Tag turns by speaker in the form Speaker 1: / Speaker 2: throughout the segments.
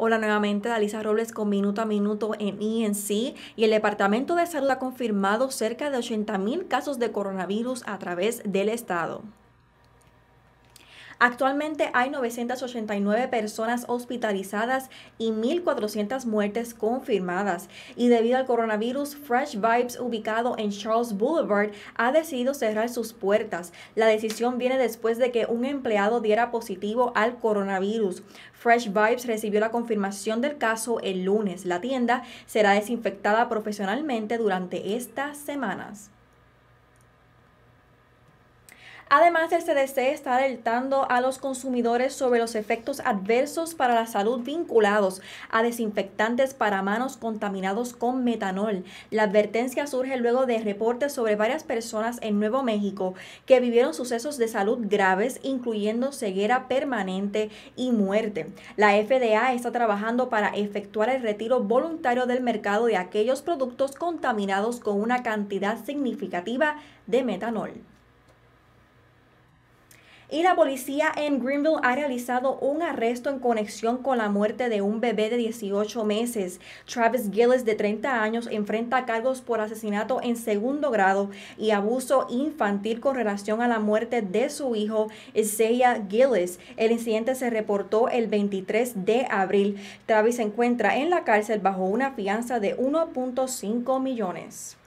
Speaker 1: Hola nuevamente, Dalisa Robles con Minuto a Minuto en INC e y el Departamento de Salud ha confirmado cerca de 80 mil casos de coronavirus a través del estado. Actualmente hay 989 personas hospitalizadas y 1.400 muertes confirmadas. Y debido al coronavirus, Fresh Vibes, ubicado en Charles Boulevard, ha decidido cerrar sus puertas. La decisión viene después de que un empleado diera positivo al coronavirus. Fresh Vibes recibió la confirmación del caso el lunes. La tienda será desinfectada profesionalmente durante estas semanas. Además, el CDC está alertando a los consumidores sobre los efectos adversos para la salud vinculados a desinfectantes para manos contaminados con metanol. La advertencia surge luego de reportes sobre varias personas en Nuevo México que vivieron sucesos de salud graves, incluyendo ceguera permanente y muerte. La FDA está trabajando para efectuar el retiro voluntario del mercado de aquellos productos contaminados con una cantidad significativa de metanol. Y la policía en Greenville ha realizado un arresto en conexión con la muerte de un bebé de 18 meses. Travis Gillis, de 30 años, enfrenta cargos por asesinato en segundo grado y abuso infantil con relación a la muerte de su hijo, Isaiah Gillis. El incidente se reportó el 23 de abril. Travis se encuentra en la cárcel bajo una fianza de 1.5 millones.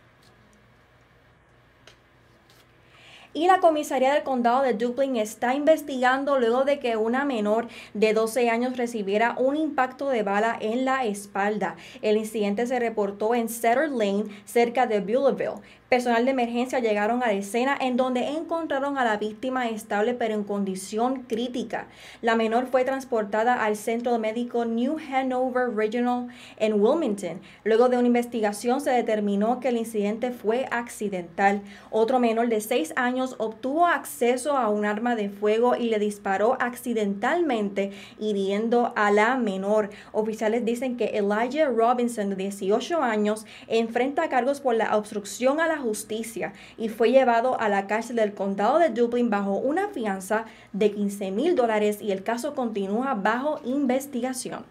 Speaker 1: y la comisaría del condado de Dublin está investigando luego de que una menor de 12 años recibiera un impacto de bala en la espalda. El incidente se reportó en Setter Lane, cerca de Beulaville. Personal de emergencia llegaron a la escena en donde encontraron a la víctima estable pero en condición crítica. La menor fue transportada al centro médico New Hanover Regional en Wilmington. Luego de una investigación se determinó que el incidente fue accidental. Otro menor de 6 años obtuvo acceso a un arma de fuego y le disparó accidentalmente hiriendo a la menor. Oficiales dicen que Elijah Robinson de 18 años enfrenta cargos por la obstrucción a la justicia y fue llevado a la cárcel del condado de Dublín bajo una fianza de 15 mil dólares y el caso continúa bajo investigación.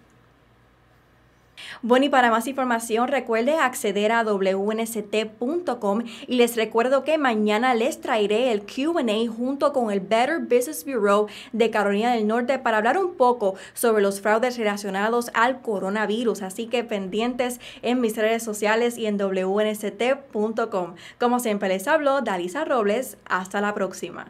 Speaker 1: Bueno, y para más información, recuerde acceder a wnst.com y les recuerdo que mañana les traeré el QA junto con el Better Business Bureau de Carolina del Norte para hablar un poco sobre los fraudes relacionados al coronavirus. Así que pendientes en mis redes sociales y en wnst.com. Como siempre les hablo, Dalisa Robles. Hasta la próxima.